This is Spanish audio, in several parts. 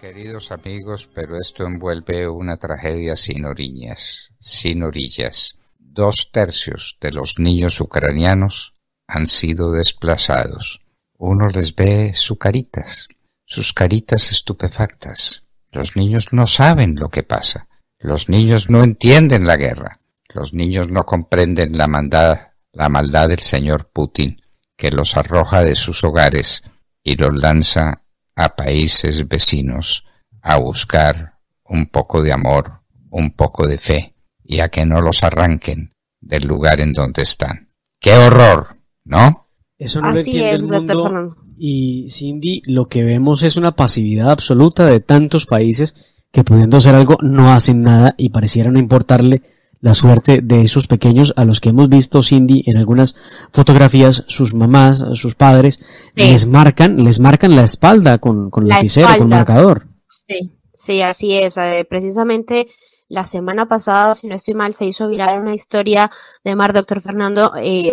queridos amigos, pero esto envuelve una tragedia sin orillas, sin orillas. Dos tercios de los niños ucranianos han sido desplazados. Uno les ve sus caritas, sus caritas estupefactas. Los niños no saben lo que pasa. Los niños no entienden la guerra. Los niños no comprenden la maldad, la maldad del señor Putin, que los arroja de sus hogares y los lanza a países vecinos a buscar un poco de amor, un poco de fe, y a que no los arranquen del lugar en donde están. ¡Qué horror! ¿No? Eso no el Y Cindy, lo que vemos es una pasividad absoluta de tantos países que pudiendo hacer algo no hacen nada y pareciera no importarle la suerte de esos pequeños a los que hemos visto Cindy en algunas fotografías, sus mamás, sus padres, les marcan, les marcan la espalda con, con la con el marcador. Sí, sí, así es. Eh, precisamente la semana pasada, si no estoy mal, se hizo viral una historia de Mar Doctor Fernando eh,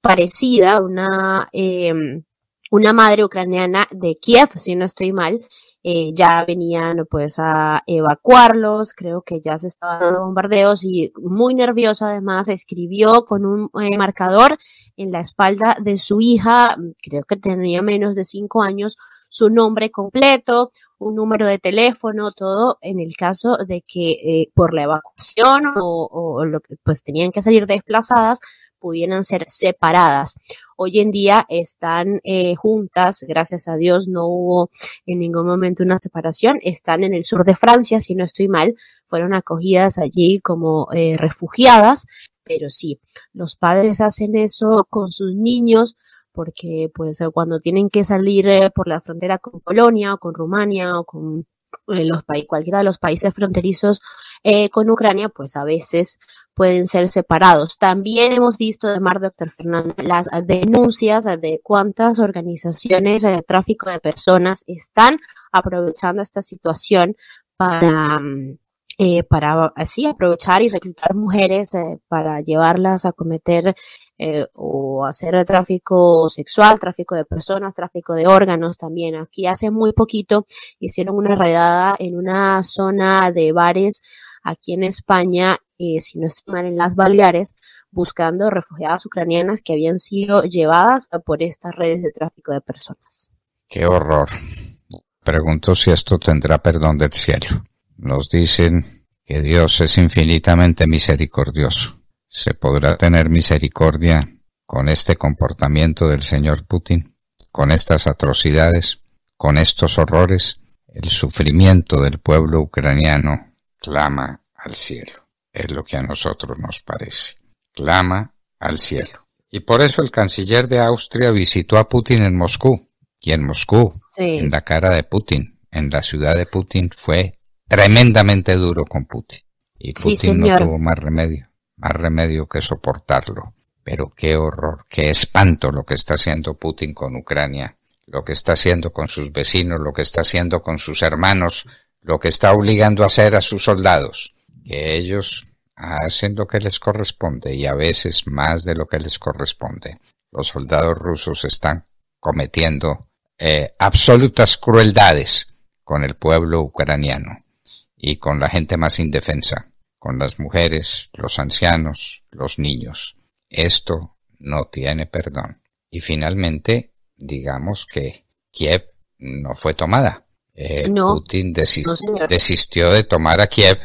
parecida, una em, una madre ucraniana de Kiev, si no estoy mal, eh, ya venían pues a evacuarlos, creo que ya se estaban dando bombardeos y muy nerviosa además escribió con un eh, marcador en la espalda de su hija, creo que tenía menos de cinco años, su nombre completo, un número de teléfono, todo en el caso de que eh, por la evacuación o, lo que, pues tenían que salir desplazadas, pudieran ser separadas. Hoy en día están eh, juntas, gracias a Dios no hubo en ningún momento una separación, están en el sur de Francia, si no estoy mal, fueron acogidas allí como eh, refugiadas, pero sí, los padres hacen eso con sus niños porque pues cuando tienen que salir eh, por la frontera con Polonia o con Rumania o con eh, los países, cualquiera de los países fronterizos eh, con Ucrania, pues a veces pueden ser separados. También hemos visto, además, doctor Fernando, las denuncias de cuántas organizaciones de tráfico de personas están aprovechando esta situación para... Mm, eh, para así aprovechar y reclutar mujeres eh, para llevarlas a cometer eh, o hacer tráfico sexual, tráfico de personas, tráfico de órganos también. Aquí hace muy poquito hicieron una redada en una zona de bares aquí en España, si no estoy mal, en las Baleares, buscando refugiadas ucranianas que habían sido llevadas por estas redes de tráfico de personas. Qué horror. Pregunto si esto tendrá perdón del cielo nos dicen que Dios es infinitamente misericordioso. ¿Se podrá tener misericordia con este comportamiento del señor Putin, con estas atrocidades, con estos horrores? El sufrimiento del pueblo ucraniano clama al cielo, es lo que a nosotros nos parece. Clama al cielo. Y por eso el canciller de Austria visitó a Putin en Moscú. Y en Moscú, en la cara de Putin, en la ciudad de Putin, fue tremendamente duro con Putin. Y Putin no tuvo más remedio, más remedio que soportarlo. Pero qué horror, qué espanto lo que está haciendo Putin con Ucrania, lo que está haciendo con sus vecinos, lo que está haciendo con sus hermanos, lo que está obligando a hacer a sus soldados, que ellos hacen lo que les corresponde y a veces más de lo que les corresponde. Los soldados rusos están cometiendo eh, absolutas crueldades con el pueblo ucraniano y con la gente más indefensa, con las mujeres, los ancianos, los niños. Esto no tiene perdón. Y finalmente, digamos que Kiev no fue tomada. Eh, Putin desistió de tomar a Kiev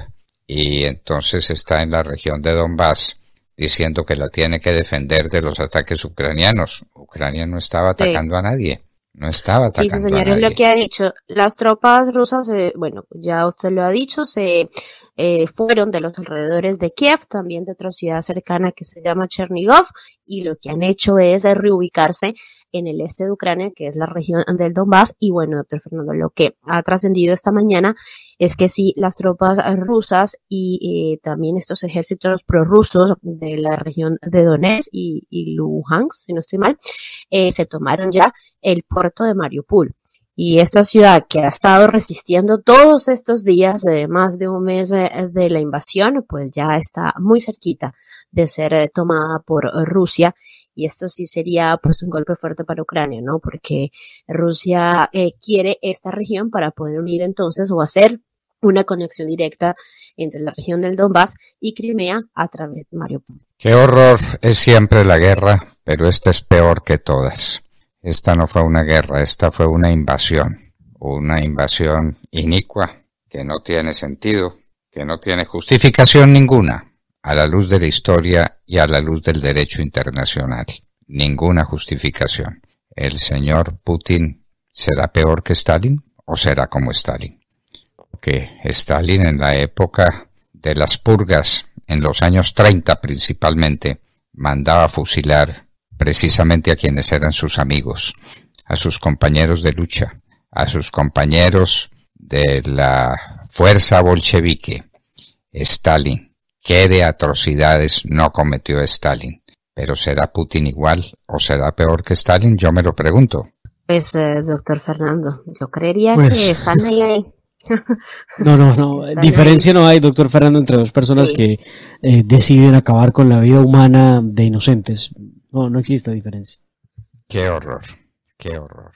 y entonces está en la región de Donbass diciendo que la tiene que defender de los ataques ucranianos. Ucrania no estaba atacando a nadie. No estaba tan Sí, señores, lo que ha dicho. Las tropas rusas, bueno, ya usted lo ha dicho, se eh, fueron de los alrededores de Kiev, también de otra ciudad cercana que se llama Chernigov, y lo que han hecho es reubicarse en el este de Ucrania, que es la región del Donbass. Y bueno, doctor Fernando, lo que ha trascendido esta mañana es que sí, las tropas rusas y eh, también estos ejércitos prorrusos de la región de Donetsk y, y Luhansk, si no estoy mal, eh, se tomaron ya el puerto de Mariupol. Y esta ciudad que ha estado resistiendo todos estos días, más de un mes eh, de la invasión, pues ya está muy cerquita de ser eh, tomada por Rusia y esto sí sería pues un golpe fuerte para Ucrania, ¿no? Porque Rusia quiere esta región para poder unir entonces o hacer una conexión directa entre la región del Donbass y Crimea a través de Mariupol. Qué horror es siempre la guerra, pero esta es peor que todas. Esta no fue una guerra, esta fue una invasión, una invasión inicua, que no tiene sentido, que no tiene justificación ninguna, a la luz de la historia y a la luz del derecho internacional. Ninguna justificación. ¿El señor Putin será peor que Stalin o será como Stalin? Porque Stalin en la época de las purgas, en los años 30 principalmente, mandaba fusilar precisamente a quienes eran sus amigos, a sus compañeros de lucha, a sus compañeros de la fuerza bolchevique. Stalin, ¿qué de atrocidades no cometió Stalin? ¿Pero será Putin igual o será peor que Stalin? Yo me lo pregunto. Pues, eh, doctor Fernando, yo creería pues que están ahí, No, no, no. Diferencia no hay, doctor Fernando, entre dos personas que eh, deciden acabar con la vida humana de inocentes. No, no existe diferencia. Qué horror, qué horror.